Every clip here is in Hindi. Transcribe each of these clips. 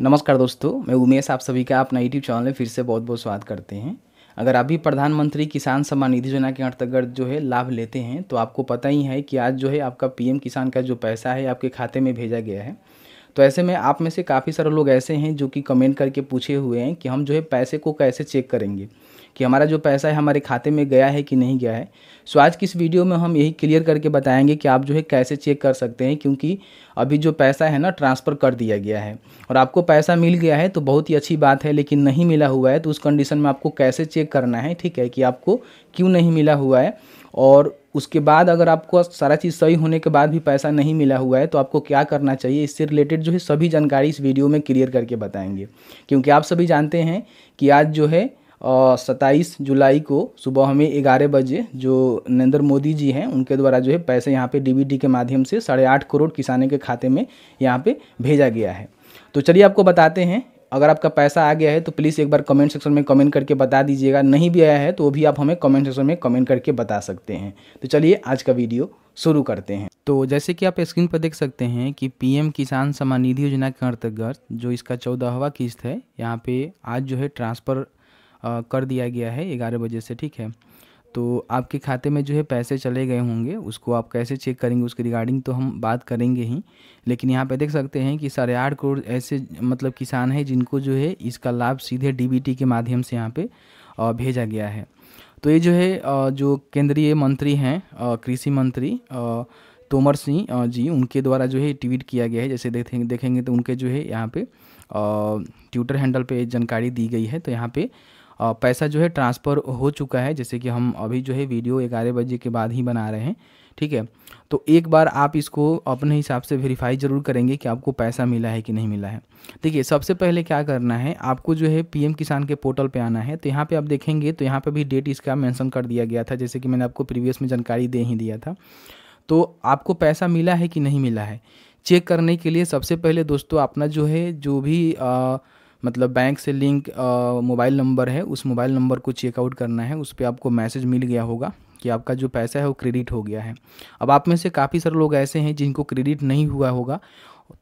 नमस्कार दोस्तों मैं उमेश आप सभी का अपना यूट्यूब चैनल में फिर से बहुत बहुत स्वागत करते हैं अगर आप भी प्रधानमंत्री किसान सम्मान निधि योजना के अंतर्गत जो है लाभ लेते हैं तो आपको पता ही है कि आज जो है आपका पीएम किसान का जो पैसा है आपके खाते में भेजा गया है तो ऐसे में आप में से काफ़ी सारे लोग ऐसे हैं जो कि कमेंट करके पूछे हुए हैं कि हम जो है पैसे को कैसे चेक करेंगे कि हमारा जो पैसा है हमारे खाते में गया है कि नहीं गया है सो आज की इस वीडियो में हम यही क्लियर करके बताएंगे कि आप जो है कैसे चेक कर सकते हैं क्योंकि अभी जो पैसा है ना ट्रांसफ़र कर दिया गया है और आपको पैसा मिल गया है तो बहुत ही अच्छी बात है लेकिन नहीं मिला हुआ है तो उस कंडीशन में आपको कैसे चेक करना है ठीक है कि आपको क्यों नहीं मिला हुआ है और उसके बाद अगर आपको सारा चीज़ सही होने के बाद भी पैसा नहीं मिला हुआ है तो आपको क्या करना चाहिए इससे रिलेटेड जो है सभी जानकारी इस वीडियो में क्लियर करके बताएंगे क्योंकि आप सभी जानते हैं कि आज जो है सत्ताईस जुलाई को सुबह हमें ग्यारह बजे जो नरेंद्र मोदी जी हैं उनके द्वारा जो है पैसे यहाँ पे डीबीटी के माध्यम से साढ़े आठ करोड़ किसानों के खाते में यहाँ पे भेजा गया है तो चलिए आपको बताते हैं अगर आपका पैसा आ गया है तो प्लीज़ एक बार कमेंट सेक्शन में कमेंट करके बता दीजिएगा नहीं भी आया है तो वो भी आप हमें कमेंट सेक्शन में कमेंट करके बता सकते हैं तो चलिए आज का वीडियो शुरू करते हैं तो जैसे कि आप स्क्रीन पर देख सकते हैं कि पीएम किसान सम्मान निधि योजना के अंतर्गत जो इसका चौदहवा किस्त है यहाँ पे आज जो है ट्रांसफ़र कर दिया गया है ग्यारह बजे से ठीक है तो आपके खाते में जो है पैसे चले गए होंगे उसको आप कैसे चेक करेंगे उसके रिगार्डिंग तो हम बात करेंगे ही लेकिन यहाँ पे देख सकते हैं कि साढ़े आठ करोड़ ऐसे मतलब किसान हैं जिनको जो है इसका लाभ सीधे डीबीटी के माध्यम से यहाँ पे भेजा गया है तो ये जो है जो केंद्रीय मंत्री हैं कृषि मंत्री तोमर सिंह जी उनके द्वारा जो है ट्वीट किया गया है जैसे देखेंगे देखेंगे तो उनके जो है यहाँ पर ट्विटर हैंडल पर जानकारी दी गई है तो यहाँ पर पैसा जो है ट्रांसफ़र हो चुका है जैसे कि हम अभी जो है वीडियो ग्यारह बजे के बाद ही बना रहे हैं ठीक है तो एक बार आप इसको अपने हिसाब से वेरीफाई ज़रूर करेंगे कि आपको पैसा मिला है कि नहीं मिला है देखिए सबसे पहले क्या करना है आपको जो है पीएम किसान के पोर्टल पे आना है तो यहाँ पे आप देखेंगे तो यहाँ पे भी डेट इसका मेंशन कर दिया गया था जैसे कि मैंने आपको प्रीवियस में जानकारी दे ही दिया था तो आपको पैसा मिला है कि नहीं मिला है चेक करने के लिए सबसे पहले दोस्तों अपना जो है जो भी आ, मतलब बैंक से लिंक मोबाइल नंबर है उस मोबाइल नंबर को चेकआउट करना है उस पर आपको मैसेज मिल गया होगा कि आपका जो पैसा है वो क्रेडिट हो गया है अब आप में से काफ़ी सारे लोग ऐसे हैं जिनको क्रेडिट नहीं हुआ होगा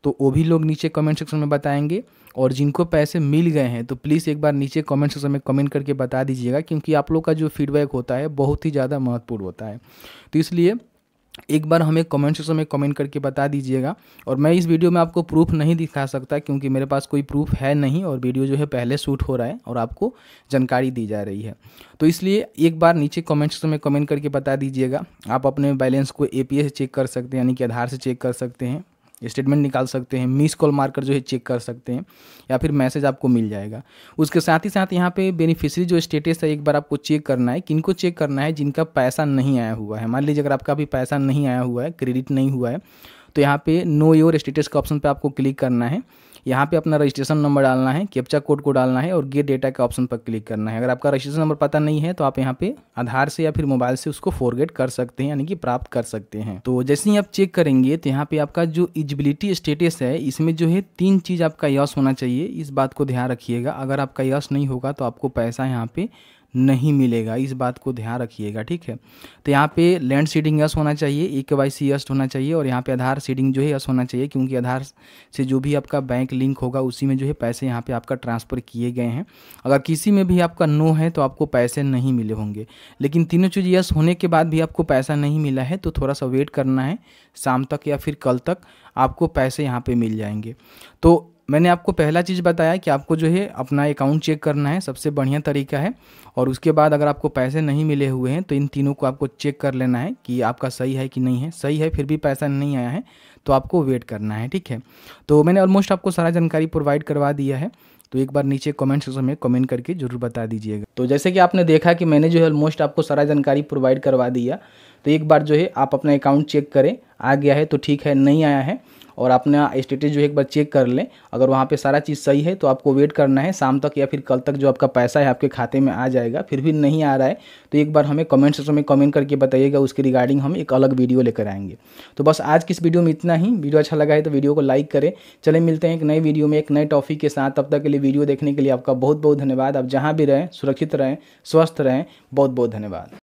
तो वो भी लोग नीचे कमेंट सेक्शन में बताएंगे और जिनको पैसे मिल गए हैं तो प्लीज़ एक बार नीचे कमेंट सेक्शन में कमेंट करके बता दीजिएगा क्योंकि आप लोग का जो फीडबैक होता है बहुत ही ज़्यादा महत्वपूर्ण होता है तो इसलिए एक बार हमें कमेंट सेक्शन में कमेंट करके बता दीजिएगा और मैं इस वीडियो में आपको प्रूफ नहीं दिखा सकता क्योंकि मेरे पास कोई प्रूफ है नहीं और वीडियो जो है पहले शूट हो रहा है और आपको जानकारी दी जा रही है तो इसलिए एक बार नीचे कमेंट सेक्शन में कमेंट करके बता दीजिएगा आप अपने बैलेंस को ए से चेक कर सकते हैं यानी कि आधार से चेक कर सकते हैं स्टेटमेंट निकाल सकते हैं मिस कॉल मारकर जो है चेक कर सकते हैं या फिर मैसेज आपको मिल जाएगा उसके साथ ही साथ यहाँ पे बेनिफिशियरी जो स्टेटस है एक बार आपको चेक करना है किनको चेक करना है जिनका पैसा नहीं आया हुआ है मान लीजिए अगर आपका अभी पैसा नहीं आया हुआ है क्रेडिट नहीं हुआ है तो यहाँ पे नो योर स्टेटस के ऑप्शन पर आपको क्लिक करना है यहाँ पे अपना रजिस्ट्रेशन नंबर डालना है कैप्चा कोड को डालना है और गेट डेटा के ऑप्शन पर क्लिक करना है अगर आपका रजिस्ट्रेशन नंबर पता नहीं है तो आप यहाँ पे आधार से या फिर मोबाइल से उसको फॉरगेट कर सकते हैं यानी कि प्राप्त कर सकते हैं तो जैसे ही आप चेक करेंगे तो यहाँ पे आपका जो इजिबिलिटी स्टेटस है इसमें जो है तीन चीज़ आपका यश होना चाहिए इस बात को ध्यान रखिएगा अगर आपका यश नहीं होगा तो आपको पैसा यहाँ पे नहीं मिलेगा इस बात को ध्यान रखिएगा ठीक है तो यहाँ पे लैंड सीडिंग यस होना चाहिए ई के वाई सी यस होना चाहिए और यहाँ पे आधार सीडिंग जो है यस होना चाहिए क्योंकि आधार से जो भी आपका बैंक लिंक होगा उसी में जो है पैसे यहाँ पे आपका ट्रांसफ़र किए गए हैं अगर किसी में भी आपका नो है तो आपको पैसे नहीं मिले होंगे लेकिन तीनों चीज़ यस होने के बाद भी आपको पैसा नहीं मिला है तो थोड़ा सा वेट करना है शाम तक या फिर कल तक आपको पैसे यहाँ पर मिल जाएंगे तो मैंने आपको पहला चीज़ बताया कि आपको जो है अपना अकाउंट चेक करना है सबसे बढ़िया तरीका है और उसके बाद अगर आपको पैसे नहीं मिले हुए हैं तो इन तीनों को आपको चेक कर लेना है कि आपका सही है कि नहीं है सही है फिर भी पैसा नहीं आया है तो आपको वेट करना है ठीक है तो मैंने ऑलमोस्ट आपको सारा जानकारी प्रोवाइड करवा दिया है तो एक बार नीचे कमेंट सेक्शन में कमेंट करके जरूर बता दीजिएगा तो जैसे कि आपने देखा कि मैंने जो है ऑलमोस्ट आपको सारा जानकारी प्रोवाइड करवा दिया तो एक बार जो है आप अपना अकाउंट चेक करें आ गया है तो ठीक है नहीं आया है और अपना स्टेटस जो है एक बार चेक कर लें अगर वहाँ पर सारा चीज़ सही है तो आपको वेट करना है शाम तक या फिर कल तक जो आपका पैसा है आपके खाते में आ जाएगा फिर भी नहीं आ रहा है तो एक बार हमें कमेंट सेक्शन में कमेंट करके बताइएगा उसके रिगार्डिंग हम एक अलग वीडियो लेकर आएंगे तो बस आज की इस वीडियो में इतना ही वीडियो अच्छा लगा है तो वीडियो को लाइक करें चले मिलते हैं एक नए वीडियो में एक नए टॉपिक के साथ तब तक के लिए वीडियो देखने के लिए आपका बहुत बहुत धन्यवाद आप जहाँ भी रहें सुरक्षित रहें स्वस्थ रहें बहुत बहुत धन्यवाद